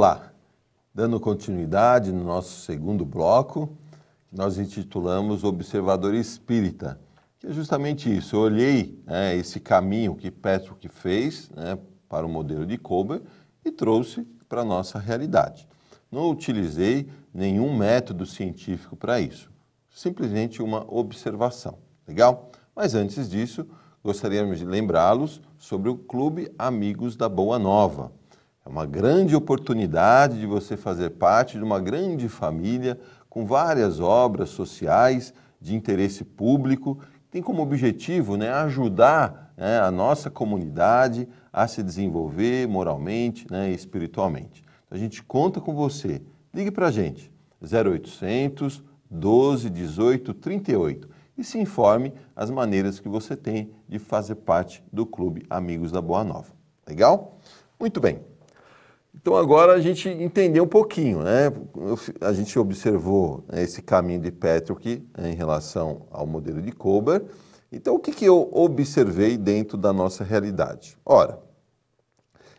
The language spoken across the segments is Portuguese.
Olá, dando continuidade no nosso segundo bloco, nós intitulamos Observador Espírita, que é justamente isso. Eu olhei né, esse caminho que que fez né, para o modelo de Kober e trouxe para a nossa realidade. Não utilizei nenhum método científico para isso, simplesmente uma observação. Legal? Mas antes disso, gostaríamos de lembrá-los sobre o Clube Amigos da Boa Nova uma grande oportunidade de você fazer parte de uma grande família com várias obras sociais de interesse público, que tem como objetivo né, ajudar né, a nossa comunidade a se desenvolver moralmente né, e espiritualmente. Então, a gente conta com você. Ligue para a gente, 0800 12 18 38 e se informe as maneiras que você tem de fazer parte do Clube Amigos da Boa Nova. Legal? Muito bem. Então agora a gente entendeu um pouquinho, né? A gente observou né, esse caminho de Petrock né, em relação ao modelo de Kober. Então o que, que eu observei dentro da nossa realidade? Ora,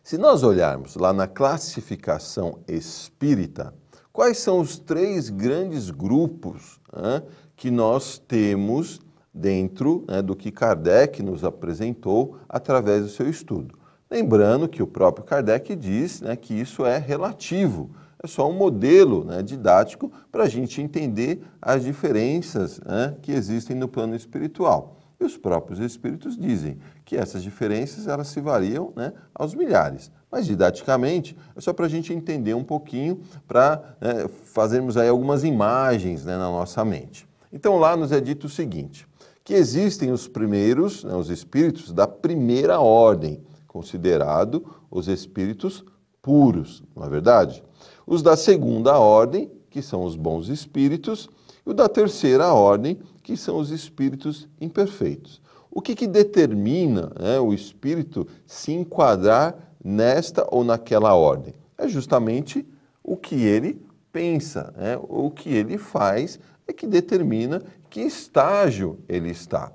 se nós olharmos lá na classificação espírita, quais são os três grandes grupos né, que nós temos dentro né, do que Kardec nos apresentou através do seu estudo? Lembrando que o próprio Kardec diz né, que isso é relativo, é só um modelo né, didático para a gente entender as diferenças né, que existem no plano espiritual. E os próprios espíritos dizem que essas diferenças elas se variam né, aos milhares. Mas didaticamente é só para a gente entender um pouquinho, para né, fazermos aí algumas imagens né, na nossa mente. Então lá nos é dito o seguinte: que existem os primeiros, né, os espíritos da primeira ordem, considerado os espíritos puros, não é verdade? Os da segunda ordem, que são os bons espíritos, e o da terceira ordem, que são os espíritos imperfeitos. O que, que determina né, o espírito se enquadrar nesta ou naquela ordem? É justamente o que ele pensa, né, o que ele faz é que determina que estágio ele está.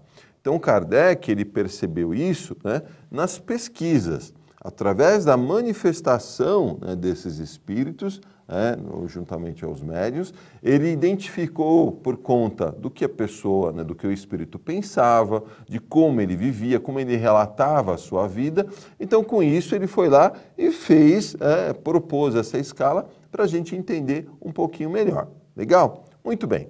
Então, Kardec ele percebeu isso né, nas pesquisas, através da manifestação né, desses espíritos, né, juntamente aos médios, ele identificou por conta do que a pessoa, né, do que o espírito pensava, de como ele vivia, como ele relatava a sua vida. Então, com isso, ele foi lá e fez, é, propôs essa escala para a gente entender um pouquinho melhor. Legal? Muito bem.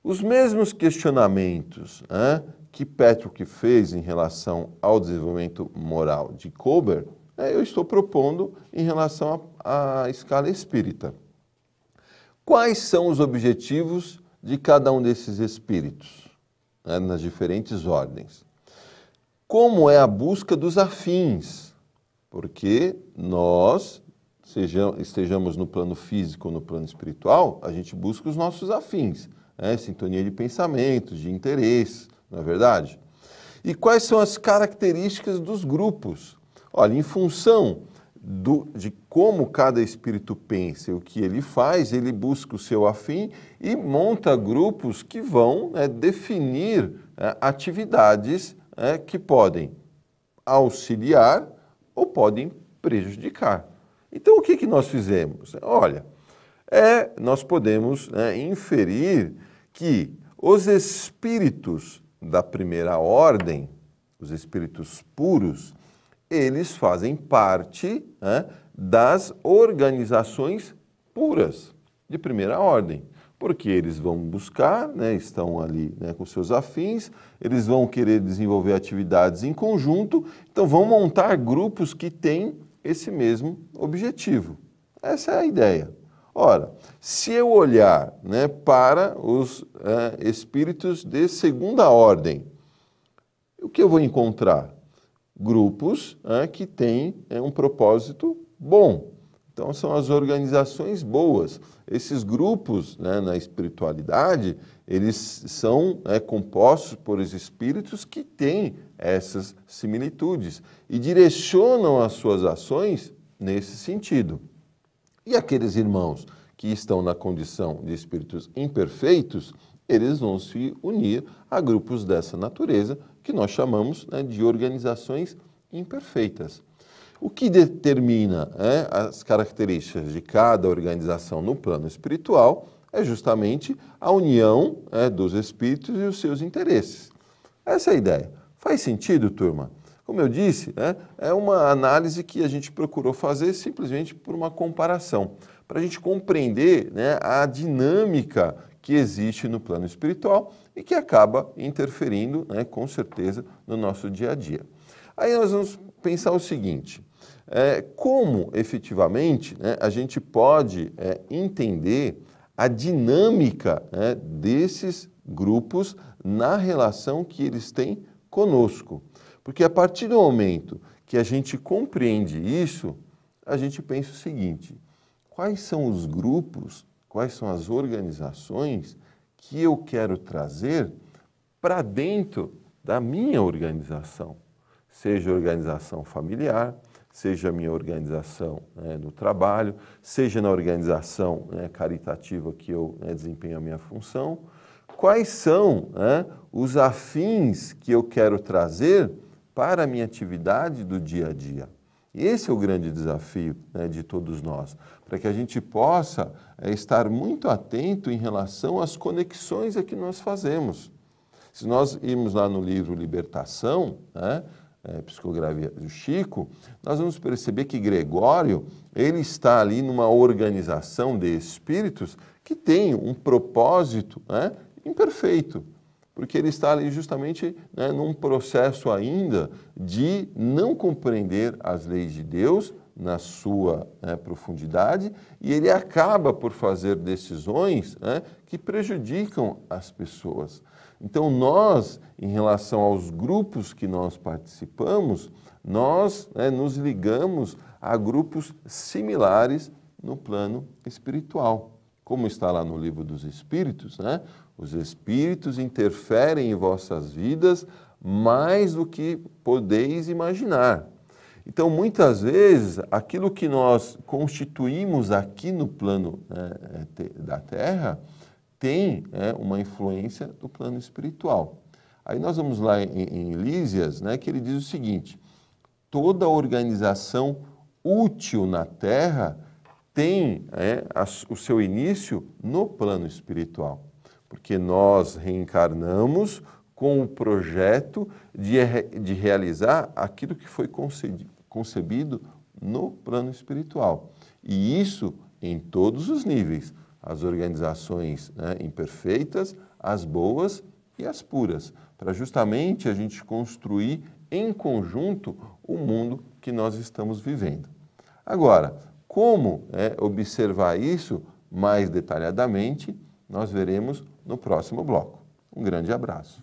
Os mesmos questionamentos né, que Petro que fez em relação ao desenvolvimento moral de Kober, é, eu estou propondo em relação à escala espírita. Quais são os objetivos de cada um desses espíritos né, nas diferentes ordens? Como é a busca dos afins? Porque nós estejamos no plano físico ou no plano espiritual, a gente busca os nossos afins, né? sintonia de pensamentos, de interesses, não é verdade? E quais são as características dos grupos? Olha, em função do, de como cada espírito pensa e o que ele faz, ele busca o seu afim e monta grupos que vão né, definir né, atividades né, que podem auxiliar ou podem prejudicar. Então, o que, que nós fizemos? Olha, é, nós podemos né, inferir que os espíritos da primeira ordem, os espíritos puros, eles fazem parte né, das organizações puras de primeira ordem, porque eles vão buscar, né, estão ali né, com seus afins, eles vão querer desenvolver atividades em conjunto, então vão montar grupos que têm esse mesmo objetivo. Essa é a ideia. Ora, se eu olhar né, para os uh, espíritos de segunda ordem, o que eu vou encontrar? Grupos uh, que têm uh, um propósito bom. Então, são as organizações boas. Esses grupos né, na espiritualidade, eles são compostos por espíritos que têm essas similitudes e direcionam as suas ações nesse sentido. E aqueles irmãos que estão na condição de espíritos imperfeitos, eles vão se unir a grupos dessa natureza que nós chamamos né, de organizações imperfeitas. O que determina né, as características de cada organização no plano espiritual é justamente a união né, dos espíritos e os seus interesses. Essa é a ideia. Faz sentido, turma? Como eu disse, né, é uma análise que a gente procurou fazer simplesmente por uma comparação, para a gente compreender né, a dinâmica que existe no plano espiritual e que acaba interferindo, né, com certeza, no nosso dia a dia. Aí nós vamos pensar o seguinte: é, como efetivamente né, a gente pode é, entender a dinâmica né, desses grupos na relação que eles têm conosco? Porque a partir do momento que a gente compreende isso, a gente pensa o seguinte: quais são os grupos, quais são as organizações que eu quero trazer para dentro da minha organização? Seja organização familiar, seja minha organização né, no trabalho, seja na organização né, caritativa que eu né, desempenho a minha função, quais são né, os afins que eu quero trazer para a minha atividade do dia a dia. Esse é o grande desafio né, de todos nós, para que a gente possa é, estar muito atento em relação às conexões a que nós fazemos. Se nós irmos lá no livro Libertação, né, é, psicografia do Chico, nós vamos perceber que Gregório ele está ali numa organização de espíritos que tem um propósito né, imperfeito, porque ele está ali justamente né, num processo ainda de não compreender as leis de Deus na sua né, profundidade e ele acaba por fazer decisões né, que prejudicam as pessoas. Então, nós, em relação aos grupos que nós participamos, nós né, nos ligamos a grupos similares no plano espiritual como está lá no livro dos Espíritos, né? Os Espíritos interferem em vossas vidas mais do que podeis imaginar. Então, muitas vezes, aquilo que nós constituímos aqui no plano né, é, da Terra tem né, uma influência do plano espiritual. Aí nós vamos lá em, em Lísias, né, que ele diz o seguinte: toda organização útil na Terra tem é, a, o seu início no plano espiritual, porque nós reencarnamos com o projeto de, de realizar aquilo que foi concedido, concebido no plano espiritual. E isso em todos os níveis: as organizações né, imperfeitas, as boas e as puras, para justamente a gente construir em conjunto o mundo que nós estamos vivendo. Agora, como é, observar isso mais detalhadamente, nós veremos no próximo bloco. Um grande abraço.